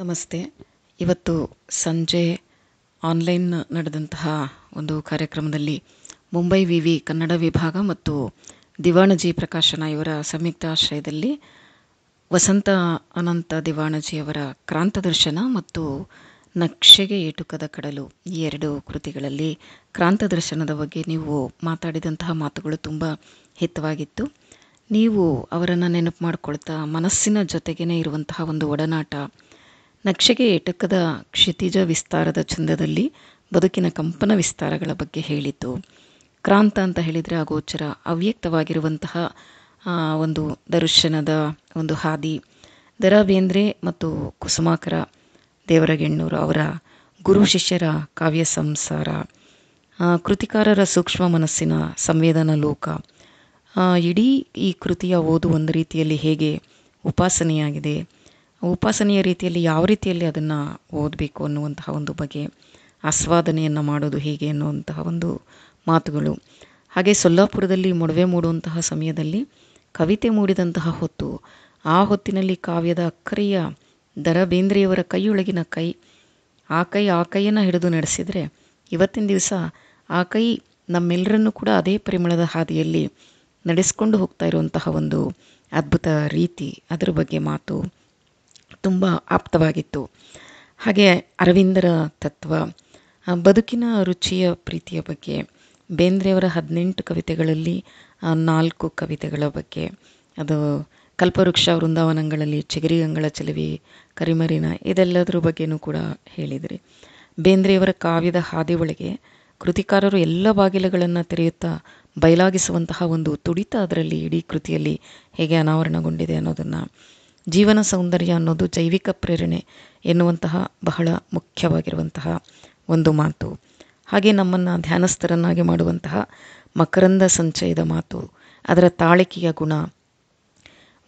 ನಮಸ್ತೆ ಇವತ್ತು ಸಂಜೆ ಆನ್ಲೈನ್ ನಡೆದಂತಹ ಒಂದು ಕಾರ್ಯಕ್ರಮದಲ್ಲಿ ಮುಂಬೈ ವಿವಿ ಕನ್ನಡ ವಿಭಾಗ ಮತ್ತು ದಿವಾಣಜಿ ಪ್ರಕಾಶನ ಇವರ ಸಂಯುಕ್ತ ಆಶ್ರಯದಲ್ಲಿ ವಸಂತ ಅನಂತ ದಿವಾಣಜಿಯವರ ಕ್ರಾಂತದರ್ಶನ ಮತ್ತು ನಕ್ಷೆಗೆ ಏಟುಕದ ಕಡಲು ಈ ಎರಡು ಕೃತಿಗಳಲ್ಲಿ ಕ್ರಾಂತದರ್ಶನದ ಬಗ್ಗೆ ನೀವು ಮಾತಾಡಿದಂತಹ ಮಾತುಗಳು ತುಂಬ ಹಿತವಾಗಿತ್ತು ನೀವು ಅವರನ್ನು ನೆನಪು ಮಾಡಿಕೊಳ್ತಾ ಮನಸ್ಸಿನ ಜೊತೆಗೇ ಇರುವಂತಹ ಒಂದು ಒಡನಾಟ ನಕ್ಷೆಗೆ ಎಟಕದ ಕ್ಷಿತಿಜ ವಿಸ್ತಾರದ ಚಂದದಲ್ಲಿ ಬದುಕಿನ ಕಂಪನ ವಿಸ್ತಾರಗಳ ಬಗ್ಗೆ ಹೇಳಿತು ಕ್ರಾಂತ ಅಂತ ಹೇಳಿದರೆ ಅಗೋಚರ ಅವ್ಯಕ್ತವಾಗಿರುವಂತಹ ಒಂದು ದರ್ಶನದ ಒಂದು ಹಾದಿ ದ ಬೇಂದ್ರೆ ಮತ್ತು ಕುಸುಮಾಕರ ದೇವರಗೆಣ್ಣೂರು ಅವರ ಗುರು ಶಿಷ್ಯರ ಕಾವ್ಯ ಸಂಸಾರ ಕೃತಿಕಾರರ ಸೂಕ್ಷ್ಮ ಮನಸ್ಸಿನ ಸಂವೇದನಾ ಲೋಕ ಇಡೀ ಈ ಕೃತಿಯ ಓದು ಒಂದು ರೀತಿಯಲ್ಲಿ ಹೇಗೆ ಉಪಾಸನೆಯಾಗಿದೆ ಉಪಾಸನೆಯ ರೀತಿಯಲ್ಲಿ ಯಾವ ರೀತಿಯಲ್ಲಿ ಅದನ್ನು ಓದಬೇಕು ಅನ್ನುವಂತಹ ಒಂದು ಬಗೆ ಆಸ್ವಾದನೆಯನ್ನು ಮಾಡೋದು ಹೇಗೆ ಅನ್ನುವಂತಹ ಒಂದು ಮಾತುಗಳು ಹಾಗೆ ಸೊಲ್ಲಾಪುರದಲ್ಲಿ ಮೊಡವೆ ಮೂಡುವಂತಹ ಸಮಯದಲ್ಲಿ ಕವಿತೆ ಮೂಡಿದಂತಹ ಹೊತ್ತು ಆ ಹೊತ್ತಿನಲ್ಲಿ ಕಾವ್ಯದ ಅಕ್ಕರೆಯ ದರಬೇಂದ್ರೆಯವರ ಕೈಯೊಳಗಿನ ಕೈ ಆ ಕೈ ಆ ಕೈಯನ್ನು ಹಿಡಿದು ನಡೆಸಿದರೆ ಇವತ್ತಿನ ದಿವಸ ಆ ಕೈ ನಮ್ಮೆಲ್ಲರನ್ನೂ ಕೂಡ ಅದೇ ಪರಿಮಳದ ಹಾದಿಯಲ್ಲಿ ನಡೆಸ್ಕೊಂಡು ಹೋಗ್ತಾ ಇರುವಂತಹ ಒಂದು ಅದ್ಭುತ ರೀತಿ ಅದರ ಬಗ್ಗೆ ಮಾತು ತುಂಬ ಆಪ್ತವಾಗಿತ್ತು ಹಾಗೆ ಅರವಿಂದರ ತತ್ವ ಬದುಕಿನ ರುಚಿಯ ಪ್ರೀತಿಯ ಬಗ್ಗೆ ಬೇಂದ್ರೆಯವರ ಹದಿನೆಂಟು ಕವಿತೆಗಳಲ್ಲಿ ನಾಲ್ಕು ಕವಿತೆಗಳ ಬಗ್ಗೆ ಅದು ಕಲ್ಪವೃಕ್ಷ ವೃಂದಾವನಗಳಲ್ಲಿ ಚಿಗರಿಗಂಗಳ ಚಲವಿ ಕರಿಮರಿನ ಇದೆಲ್ಲದರ ಬಗ್ಗೆಯೂ ಕೂಡ ಹೇಳಿದಿರಿ ಬೇಂದ್ರೆಯವರ ಕಾವ್ಯದ ಹಾದಿ ಒಳಗೆ ಕೃತಿಕಾರರು ಎಲ್ಲ ಬಾಗಿಲುಗಳನ್ನು ತೆರೆಯುತ್ತಾ ಬಯಲಾಗಿಸುವಂತಹ ಒಂದು ತುಡಿತ ಅದರಲ್ಲಿ ಇಡೀ ಕೃತಿಯಲ್ಲಿ ಹೇಗೆ ಅನಾವರಣಗೊಂಡಿದೆ ಅನ್ನೋದನ್ನು ಜೀವನ ಸೌಂದರ್ಯ ಅನ್ನೋದು ಜೈವಿಕ ಪ್ರೇರಣೆ ಎನ್ನುವಂತಹ ಬಹಳ ಮುಖ್ಯವಾಗಿರುವಂತಹ ಒಂದು ಮಾತು ಹಾಗೆ ನಮ್ಮನ್ನು ಧ್ಯಾನಸ್ಥರನ್ನಾಗಿ ಮಾಡುವಂತಹ ಮಕರಂದ ಸಂಚಯದ ಮಾತು ಅದರ ತಾಳಿಕೆಯ ಗುಣ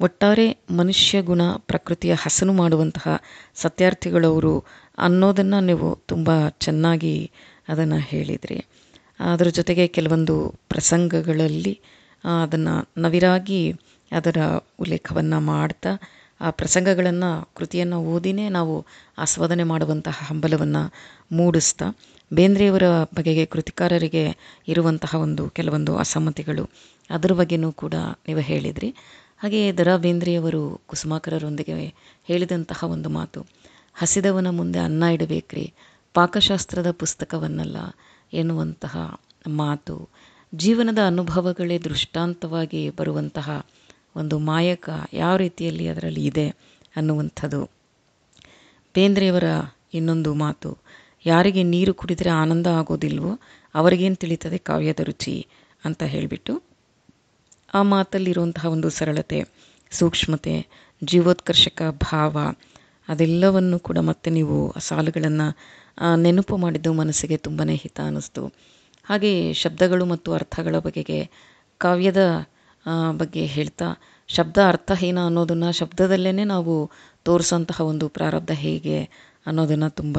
ಒಟ್ಟಾರೆ ಮನುಷ್ಯ ಗುಣ ಪ್ರಕೃತಿಯ ಹಸನು ಮಾಡುವಂತಹ ಸತ್ಯಾರ್ಥಿಗಳವರು ಅನ್ನೋದನ್ನು ನೀವು ತುಂಬ ಚೆನ್ನಾಗಿ ಅದನ್ನು ಹೇಳಿದ್ರಿ ಅದರ ಜೊತೆಗೆ ಕೆಲವೊಂದು ಪ್ರಸಂಗಗಳಲ್ಲಿ ಅದನ್ನು ನವಿರಾಗಿ ಅದರ ಉಲ್ಲೇಖವನ್ನು ಮಾಡ್ತಾ ಆ ಪ್ರಸಂಗಗಳನ್ನು ಕೃತಿಯನ್ನು ಓದಿನೇ ನಾವು ಆಸ್ವಾದನೆ ಮಾಡುವಂತಹ ಹಂಬಲವನ್ನು ಮೂಡಿಸ್ತಾ ಬೇಂದ್ರೆಯವರ ಬಗೆಗೆ ಕೃತಿಕಾರರಿಗೆ ಇರುವಂತಹ ಒಂದು ಕೆಲವೊಂದು ಅಸಮ್ಮತಿಗಳು ಅದರ ಬಗ್ಗೆಯೂ ಕೂಡ ನೀವು ಹೇಳಿದಿರಿ ಹಾಗೆಯೇ ದರಾ ಬೇಂದ್ರೆಯವರು ಕುಸುಮಾಕರರೊಂದಿಗೆ ಹೇಳಿದಂತಹ ಒಂದು ಮಾತು ಹಸಿದವನ ಮುಂದೆ ಅನ್ನ ಇಡಬೇಕ್ರಿ ಪಾಕಶಾಸ್ತ್ರದ ಪುಸ್ತಕವನ್ನಲ್ಲ ಎನ್ನುವಂತಹ ಮಾತು ಜೀವನದ ಅನುಭವಗಳೇ ದೃಷ್ಟಾಂತವಾಗಿ ಬರುವಂತಹ ಒಂದು ಮಾಯಕ ಯಾವ ರೀತಿಯಲ್ಲಿ ಅದರಲ್ಲಿ ಇದೆ ಅನ್ನುವಂಥದ್ದು ಬೇಂದ್ರೆಯವರ ಇನ್ನೊಂದು ಮಾತು ಯಾರಿಗೆ ನೀರು ಕುಡಿದರೆ ಆನಂದ ಆಗೋದಿಲ್ವೋ ಅವರಿಗೇನು ತಿಳಿತದೆ ಕಾವ್ಯದ ರುಚಿ ಅಂತ ಹೇಳಿಬಿಟ್ಟು ಆ ಮಾತಲ್ಲಿರುವಂತಹ ಒಂದು ಸರಳತೆ ಸೂಕ್ಷ್ಮತೆ ಜೀವೋತ್ಕರ್ಷಕ ಭಾವ ಅದೆಲ್ಲವನ್ನು ಕೂಡ ಮತ್ತೆ ನೀವು ಆ ಸಾಲುಗಳನ್ನು ನೆನಪು ಮಾಡಿದ್ದು ಮನಸ್ಸಿಗೆ ತುಂಬಾ ಹಿತ ಅನ್ನಿಸ್ತು ಹಾಗೆಯೇ ಶಬ್ದಗಳು ಮತ್ತು ಅರ್ಥಗಳ ಬಗೆಗೆ ಕಾವ್ಯದ ಬಗ್ಗೆ ಹೇಳ್ತಾ ಶಬ್ದ ಅರ್ಥಹೀನ ಅನ್ನೋದನ್ನು ಶಬ್ದದಲ್ಲೇ ನಾವು ತೋರಿಸೋಂತಹ ಒಂದು ಪ್ರಾರಬ್ಧ ಹೇಗೆ ಅನ್ನೋದನ್ನು ತುಂಬ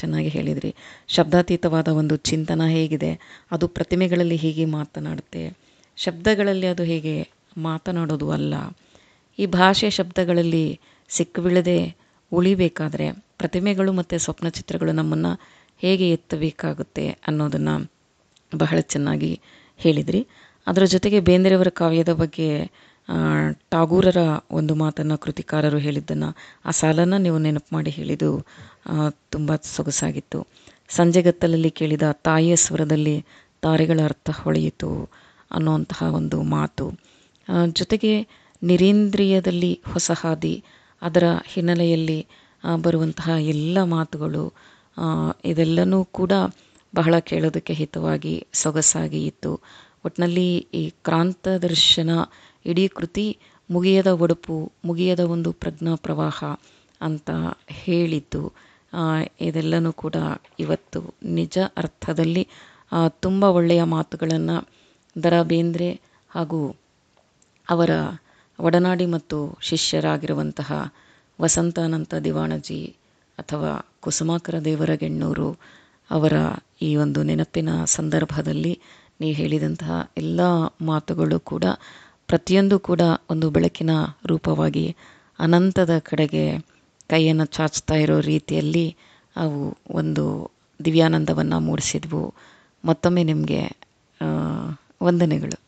ಚೆನ್ನಾಗಿ ಹೇಳಿದ್ರಿ ಶಬ್ದಾತೀತವಾದ ಒಂದು ಚಿಂತನ ಹೇಗಿದೆ ಅದು ಪ್ರತಿಮೆಗಳಲ್ಲಿ ಹೇಗೆ ಮಾತನಾಡುತ್ತೆ ಶಬ್ದಗಳಲ್ಲಿ ಅದು ಹೇಗೆ ಮಾತನಾಡೋದು ಅಲ್ಲ ಈ ಭಾಷೆ ಶಬ್ದಗಳಲ್ಲಿ ಸಿಕ್ಕಿಬೀಳದೆ ಉಳಿಬೇಕಾದರೆ ಪ್ರತಿಮೆಗಳು ಮತ್ತು ಸ್ವಪ್ನ ಚಿತ್ರಗಳು ನಮ್ಮನ್ನು ಹೇಗೆ ಎತ್ತಬೇಕಾಗುತ್ತೆ ಅನ್ನೋದನ್ನು ಬಹಳ ಚೆನ್ನಾಗಿ ಹೇಳಿದ್ರಿ ಅದರ ಜೊತೆಗೆ ಬೇಂದ್ರೆಯವರ ಕಾವ್ಯದ ಬಗ್ಗೆ ಟಾಗೂರರ ಒಂದು ಮಾತನ್ನು ಕೃತಿಕಾರರು ಹೇಳಿದ್ದನ್ನು ಆ ಸಾಲನ್ನು ನೀವು ನೆನಪು ಮಾಡಿ ಹೇಳಿದ್ದು ತುಂಬ ಸೊಗಸಾಗಿತ್ತು ಸಂಜೆಗತ್ತಲಲ್ಲಿ ಕೇಳಿದ ತಾಯಿಯ ಸ್ವರದಲ್ಲಿ ತಾರೆಗಳ ಅರ್ಥ ಹೊಳೆಯಿತು ಅನ್ನುವಂತಹ ಒಂದು ಮಾತು ಜೊತೆಗೆ ನಿರೇಂದ್ರಿಯದಲ್ಲಿ ಹೊಸ ಹಾದಿ ಅದರ ಹಿನ್ನೆಲೆಯಲ್ಲಿ ಬರುವಂತಹ ಎಲ್ಲ ಮಾತುಗಳು ಇದೆಲ್ಲವೂ ಕೂಡ ಬಹಳ ಕೇಳೋದಕ್ಕೆ ಹಿತವಾಗಿ ಸೊಗಸಾಗಿ ಇತ್ತು ಒಟ್ನಲ್ಲಿ ಈ ಕ್ರಾಂತ ದರ್ಶನ ಇಡೀ ಕೃತಿ ಮುಗಿಯದ ಒಡಪು ಮುಗಿಯದ ಒಂದು ಪ್ರಜ್ಞಾ ಪ್ರವಾಹ ಅಂತ ಹೇಳಿದ್ದು ಇದೆಲ್ಲವೂ ಕೂಡ ಇವತ್ತು ನಿಜ ಅರ್ಥದಲ್ಲಿ ತುಂಬ ಒಳ್ಳೆಯ ಮಾತುಗಳನ್ನು ದ ಬೇಂದ್ರೆ ಹಾಗೂ ಅವರ ಒಡನಾಡಿ ಮತ್ತು ಶಿಷ್ಯರಾಗಿರುವಂತಹ ವಸಂತಾನಂತ ದಿವಾಣಜಿ ಅಥವಾ ಕುಸುಮಾಕರ ದೇವರಗೆಣ್ಣೂರು ಅವರ ಈ ಒಂದು ನೆನಪಿನ ಸಂದರ್ಭದಲ್ಲಿ ನೀವು ಹೇಳಿದಂತಹ ಎಲ್ಲ ಮಾತುಗಳು ಕೂಡ ಪ್ರತಿಯೊಂದು ಕೂಡ ಒಂದು ಬೆಳಕಿನ ರೂಪವಾಗಿ ಅನಂತದ ಕಡೆಗೆ ಕೈಯನ್ನು ಚಾಚ್ತಾ ಇರೋ ರೀತಿಯಲ್ಲಿ ಅವು ಒಂದು ದಿವ್ಯಾನಂದವನ್ನು ಮೂಡಿಸಿದ್ವು ಮತ್ತೊಮ್ಮೆ ನಿಮಗೆ ವಂದನೆಗಳು